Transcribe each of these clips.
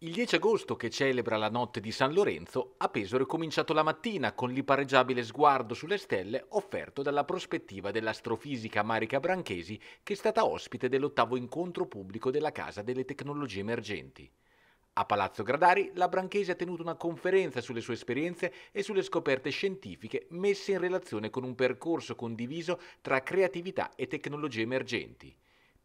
Il 10 agosto, che celebra la notte di San Lorenzo, a Pesaro è cominciato la mattina con l'impareggiabile sguardo sulle stelle offerto dalla prospettiva dell'astrofisica Marica Branchesi, che è stata ospite dell'ottavo incontro pubblico della Casa delle Tecnologie Emergenti. A Palazzo Gradari, la Branchesi ha tenuto una conferenza sulle sue esperienze e sulle scoperte scientifiche messe in relazione con un percorso condiviso tra creatività e tecnologie emergenti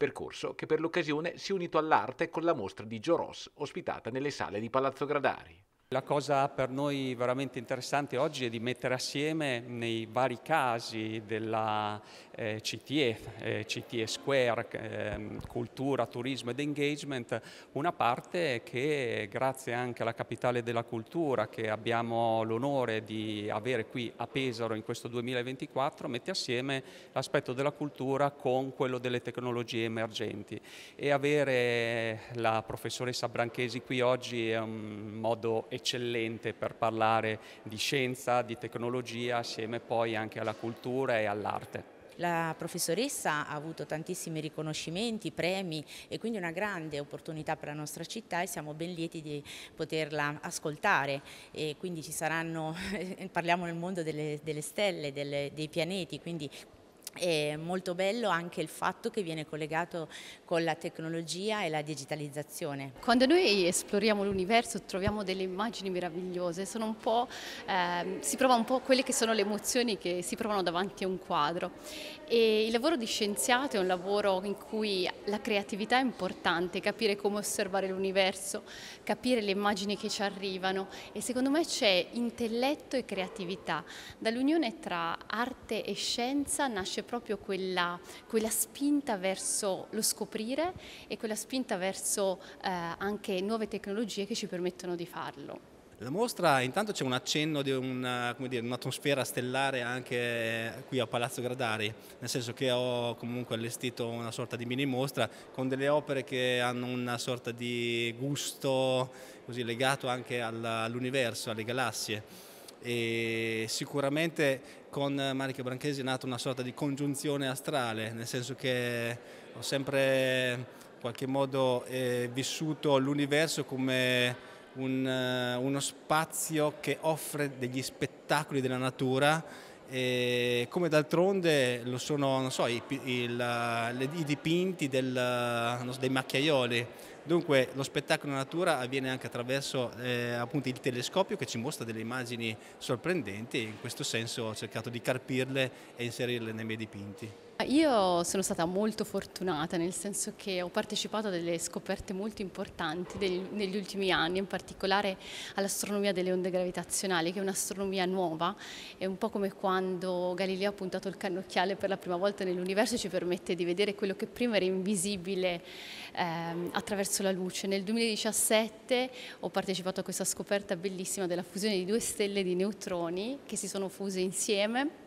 percorso che per l'occasione si è unito all'arte con la mostra di Gio Ross ospitata nelle sale di Palazzo Gradari. La cosa per noi veramente interessante oggi è di mettere assieme nei vari casi della eh, CTE, eh, CTE Square, eh, cultura, turismo ed engagement, una parte che grazie anche alla capitale della cultura che abbiamo l'onore di avere qui a Pesaro in questo 2024 mette assieme l'aspetto della cultura con quello delle tecnologie emergenti e avere la professoressa Branchesi qui oggi è un modo eccellente eccellente per parlare di scienza, di tecnologia, assieme poi anche alla cultura e all'arte. La professoressa ha avuto tantissimi riconoscimenti, premi e quindi una grande opportunità per la nostra città e siamo ben lieti di poterla ascoltare e quindi ci saranno, parliamo nel mondo delle, delle stelle, delle, dei pianeti, quindi è molto bello anche il fatto che viene collegato con la tecnologia e la digitalizzazione. Quando noi esploriamo l'universo troviamo delle immagini meravigliose, eh, si prova un po' quelle che sono le emozioni che si provano davanti a un quadro. E il lavoro di scienziato è un lavoro in cui la creatività è importante, capire come osservare l'universo, capire le immagini che ci arrivano e secondo me c'è intelletto e creatività. Dall'unione tra arte e scienza nasce c'è proprio quella, quella, spinta verso lo scoprire e quella spinta verso eh, anche nuove tecnologie che ci permettono di farlo. La mostra intanto c'è un accenno di un'atmosfera stellare anche qui a Palazzo Gradari, nel senso che ho comunque allestito una sorta di mini mostra con delle opere che hanno una sorta di gusto così legato anche all'universo, alle galassie e sicuramente con Marica Branchesi è nata una sorta di congiunzione astrale, nel senso che ho sempre in qualche modo eh, vissuto l'universo come un, eh, uno spazio che offre degli spettacoli della natura e come d'altronde lo sono so, i, il, i, dipinti del, so, dei macchiaioli Dunque lo spettacolo in natura avviene anche attraverso eh, appunto il telescopio che ci mostra delle immagini sorprendenti e in questo senso ho cercato di carpirle e inserirle nei miei dipinti. Ah, io sono stata molto fortunata nel senso che ho partecipato a delle scoperte molto importanti degli, negli ultimi anni, in particolare all'astronomia delle onde gravitazionali, che è un'astronomia nuova, è un po' come quando Galileo ha puntato il cannocchiale per la prima volta nell'universo e ci permette di vedere quello che prima era invisibile eh, attraverso verso la luce. Nel 2017 ho partecipato a questa scoperta bellissima della fusione di due stelle di neutroni che si sono fuse insieme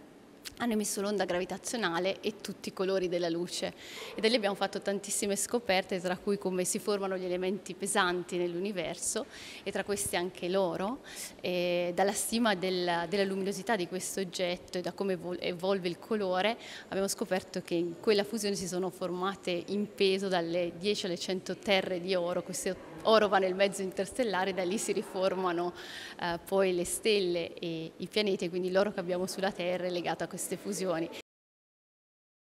hanno emesso l'onda gravitazionale e tutti i colori della luce e da lì abbiamo fatto tantissime scoperte tra cui come si formano gli elementi pesanti nell'universo e tra questi anche l'oro e dalla stima della, della, luminosità di questo oggetto e da come evolve il colore abbiamo scoperto che in quella fusione si sono formate in peso dalle 10 alle 100 terre di oro queste oro va nel mezzo interstellare, da lì si riformano eh, poi le stelle e i pianeti, quindi l'oro che abbiamo sulla Terra è legato a queste fusioni.